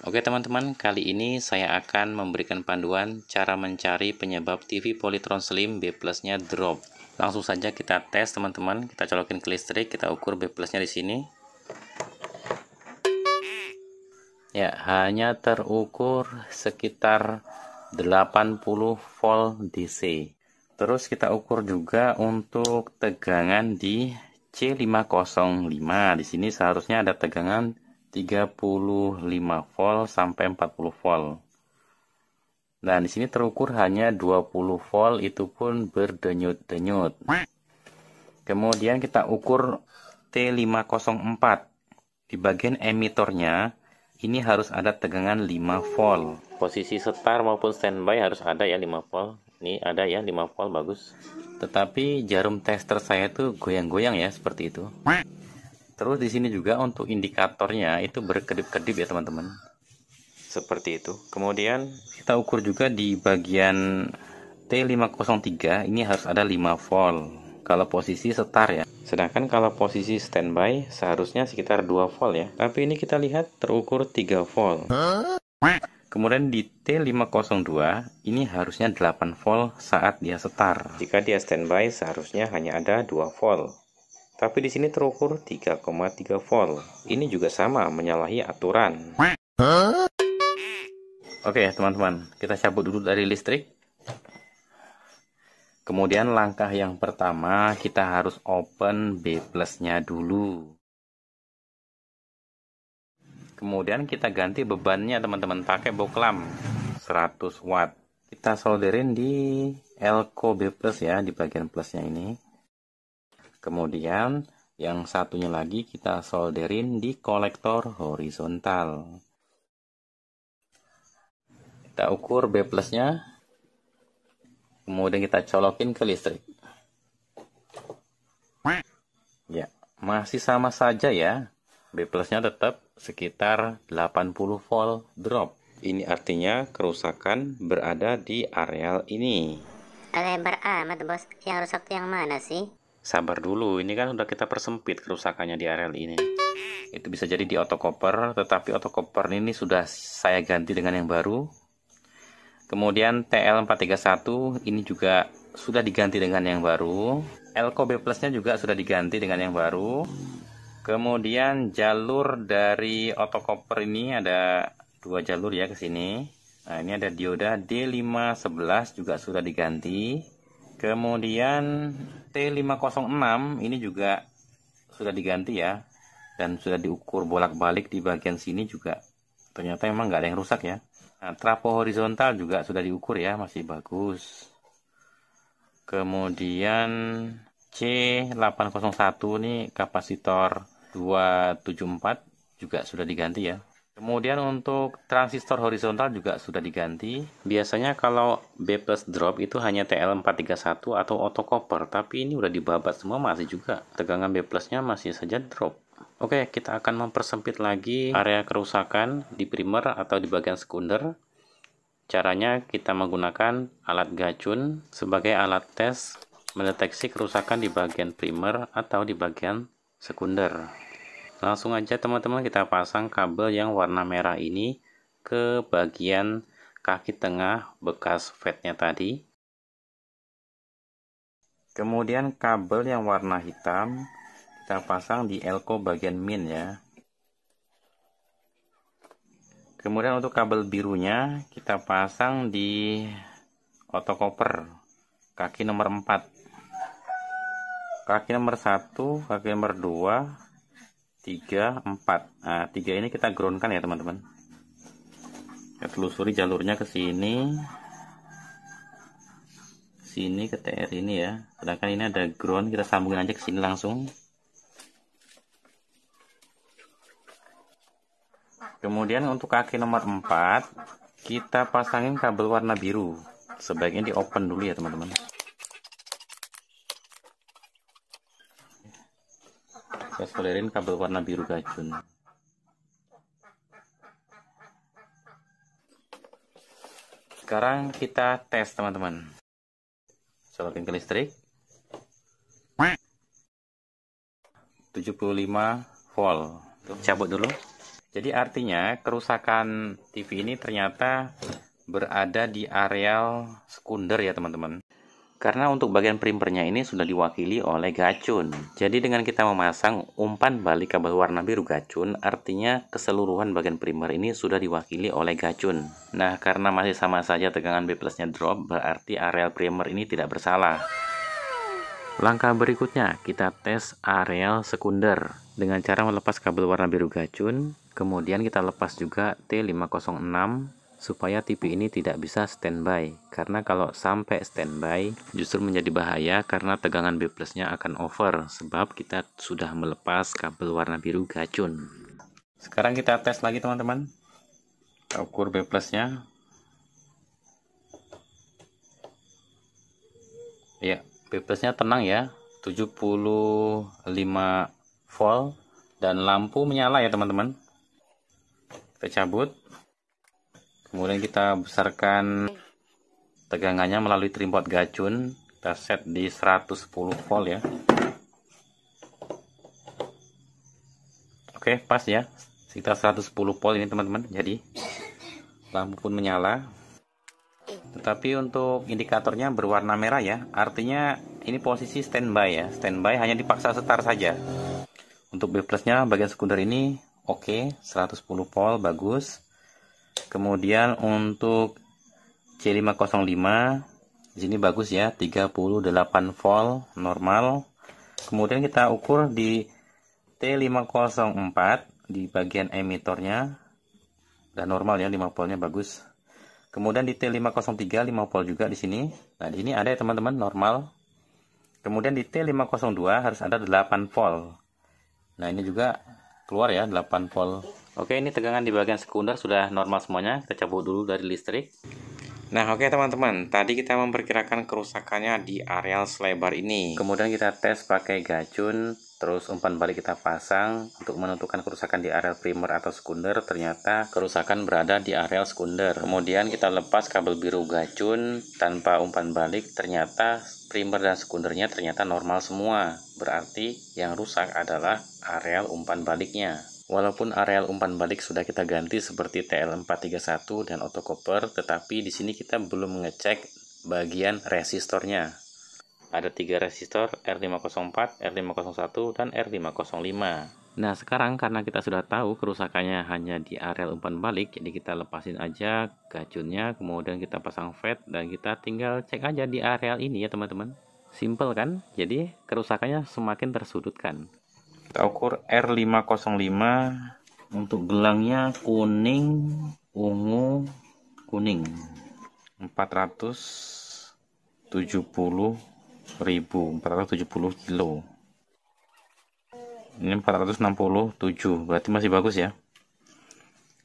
Oke teman-teman, kali ini saya akan memberikan panduan cara mencari penyebab TV Polytron Slim B plusnya drop. Langsung saja kita tes teman-teman, kita colokin ke listrik, kita ukur B plusnya di sini. Ya, hanya terukur sekitar 80 volt DC. Terus kita ukur juga untuk tegangan di C505. Di sini seharusnya ada tegangan 35 volt sampai 40 volt. Dan di sini terukur hanya 20 volt itu pun berdenyut-denyut. Kemudian kita ukur T504. Di bagian emitornya, ini harus ada tegangan 5 volt. Posisi setar maupun standby harus ada ya 5 volt. Ini ada ya 5 volt, bagus. Tetapi jarum tester saya tuh goyang-goyang ya, seperti itu. Terus di sini juga untuk indikatornya itu berkedip-kedip ya teman-teman. Seperti itu. Kemudian kita ukur juga di bagian T503 ini harus ada 5 volt kalau posisi setar ya. Sedangkan kalau posisi standby seharusnya sekitar 2 volt ya. Tapi ini kita lihat terukur 3 volt. Kemudian di T502 ini harusnya 8 volt saat dia setar. Jika dia standby seharusnya hanya ada 2 volt. Tapi di sini terukur 3,3 volt. Ini juga sama menyalahi aturan. Oke, teman-teman, kita cabut dulu dari listrik. Kemudian langkah yang pertama kita harus open B plusnya dulu. Kemudian kita ganti bebannya teman-teman pakai boklam 100 watt. Kita solderin di elko B plus ya di bagian plusnya ini. Kemudian yang satunya lagi kita solderin di kolektor horizontal. Kita ukur B plusnya. Kemudian kita colokin ke listrik. Ya, masih sama saja ya. B plusnya tetap sekitar 80 volt drop. Ini artinya kerusakan berada di areal ini. Lebar amat bos, yang rusak yang mana sih? sabar dulu ini kan sudah kita persempit kerusakannya di RL ini itu bisa jadi di otokoper, tetapi otokoper ini sudah saya ganti dengan yang baru kemudian TL431 ini juga sudah diganti dengan yang baru LKB plusnya juga sudah diganti dengan yang baru kemudian jalur dari otokoper ini ada dua jalur ya ke sini nah ini ada dioda D511 juga sudah diganti kemudian T506 ini juga sudah diganti ya dan sudah diukur bolak-balik di bagian sini juga ternyata memang nggak ada yang rusak ya nah, trapo horizontal juga sudah diukur ya masih bagus kemudian C801 ini kapasitor 274 juga sudah diganti ya Kemudian untuk transistor horizontal juga sudah diganti. Biasanya kalau B plus drop itu hanya TL431 atau autocopper, tapi ini udah dibabat semua masih juga. Tegangan B plusnya masih saja drop. Oke, kita akan mempersempit lagi area kerusakan di primer atau di bagian sekunder. Caranya kita menggunakan alat gacun sebagai alat tes mendeteksi kerusakan di bagian primer atau di bagian sekunder langsung aja teman-teman kita pasang kabel yang warna merah ini ke bagian kaki tengah bekas fatnya tadi kemudian kabel yang warna hitam kita pasang di elko bagian min ya kemudian untuk kabel birunya kita pasang di otokoper kaki nomor 4 kaki nomor 1 kaki nomor 2 3, 4. Nah, 3 ini kita groundkan ya teman-teman. Kita telusuri jalurnya ke sini. Sini ke TR ini ya. Sedangkan ini ada ground, kita sambungin aja ke sini langsung. Kemudian untuk kaki nomor 4, kita pasangin kabel warna biru. Sebaiknya di open dulu ya teman-teman. kita solerin kabel warna biru gacun sekarang kita tes teman-teman solokin ke listrik 75 volt cabut dulu jadi artinya kerusakan TV ini ternyata berada di areal sekunder ya teman-teman karena untuk bagian primernya ini sudah diwakili oleh gacun. Jadi dengan kita memasang umpan balik kabel warna biru gacun, artinya keseluruhan bagian primer ini sudah diwakili oleh gacun. Nah, karena masih sama saja tegangan B plusnya drop, berarti areal primer ini tidak bersalah. Langkah berikutnya, kita tes areal sekunder dengan cara melepas kabel warna biru gacun, kemudian kita lepas juga T506 supaya TV ini tidak bisa standby karena kalau sampai standby justru menjadi bahaya karena tegangan B plusnya akan over sebab kita sudah melepas kabel warna biru gacun sekarang kita tes lagi teman-teman ukur B plusnya ya B plusnya tenang ya 75 volt dan lampu menyala ya teman-teman kita cabut kemudian kita besarkan tegangannya melalui trimpot gacun kita set di 110 volt ya oke pas ya sekitar 110 volt ini teman-teman jadi lampu pun menyala tetapi untuk indikatornya berwarna merah ya artinya ini posisi standby ya standby hanya dipaksa setar saja untuk B plusnya bagian sekunder ini oke okay, 110 volt bagus kemudian untuk C505 sini bagus ya 38 volt normal kemudian kita ukur di T504 di bagian emitornya dan normal ya 5 voltnya bagus kemudian di T503 5 volt juga di sini nah di sini ada ya teman-teman normal kemudian di T502 harus ada 8 volt nah ini juga keluar ya 8 volt Oke, ini tegangan di bagian sekunder sudah normal semuanya. Kita cabut dulu dari listrik. Nah, oke okay, teman-teman, tadi kita memperkirakan kerusakannya di areal selebar ini. Kemudian kita tes pakai gacun, terus umpan balik kita pasang untuk menentukan kerusakan di areal primer atau sekunder. Ternyata kerusakan berada di areal sekunder. Kemudian kita lepas kabel biru gacun tanpa umpan balik, ternyata primer dan sekundernya ternyata normal semua. Berarti yang rusak adalah areal umpan baliknya. Walaupun areal umpan balik sudah kita ganti seperti TL431 dan autocopper, tetapi di sini kita belum mengecek bagian resistornya. Ada tiga resistor R504, R501, dan R505. Nah sekarang karena kita sudah tahu kerusakannya hanya di areal umpan balik, jadi kita lepasin aja gacunnya, kemudian kita pasang fat, dan kita tinggal cek aja di areal ini ya teman-teman. Simple kan? Jadi kerusakannya semakin tersudutkan kita ukur R505 untuk gelangnya kuning ungu kuning 470 ribu 470 kilo ini 467 berarti masih bagus ya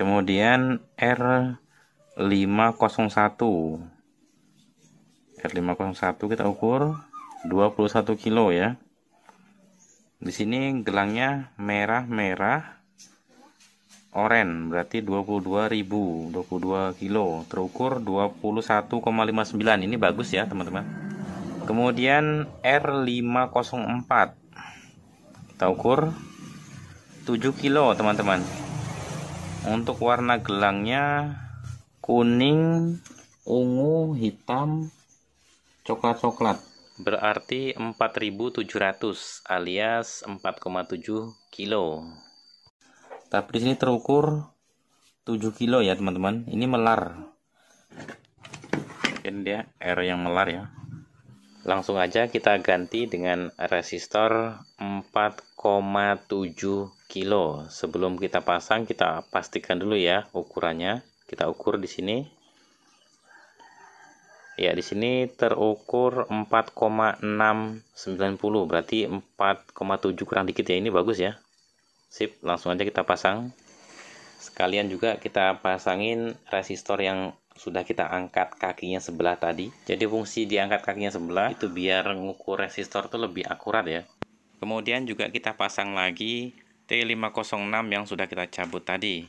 kemudian R501 R501 kita ukur 21 kilo ya di sini gelangnya merah-merah oren berarti 22.000 22 kilo terukur 21,59 ini bagus ya teman-teman kemudian R504 kita ukur 7 kilo teman-teman untuk warna gelangnya kuning ungu hitam coklat-coklat Berarti 4700 alias 4,7 kilo. Tapi di sini terukur 7 kilo ya teman-teman. Ini melar. ini dia R yang melar ya. Langsung aja kita ganti dengan resistor 4,7 kilo. Sebelum kita pasang kita pastikan dulu ya ukurannya. Kita ukur di sini Ya, di sini terukur 4,690, berarti 4,7 kurang dikit ya, ini bagus ya. Sip, langsung aja kita pasang. Sekalian juga kita pasangin resistor yang sudah kita angkat kakinya sebelah tadi. Jadi fungsi diangkat kakinya sebelah itu biar ngukur resistor itu lebih akurat ya. Kemudian juga kita pasang lagi T506 yang sudah kita cabut tadi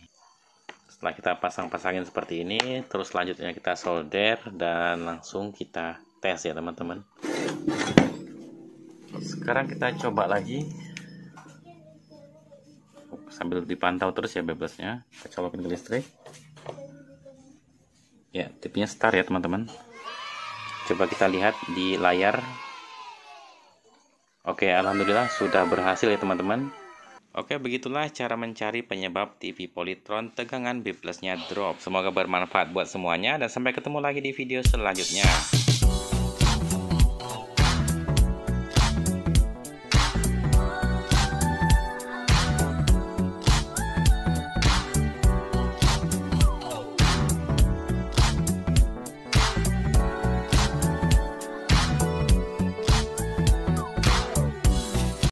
setelah kita pasang-pasangin seperti ini terus selanjutnya kita solder dan langsung kita tes ya teman-teman sekarang kita coba lagi sambil dipantau terus ya bebasnya kita colokin ke listrik ya tipnya start ya teman-teman coba kita lihat di layar oke alhamdulillah sudah berhasil ya teman-teman Oke, begitulah cara mencari penyebab TV politron tegangan B plusnya drop. Semoga bermanfaat buat semuanya dan sampai ketemu lagi di video selanjutnya.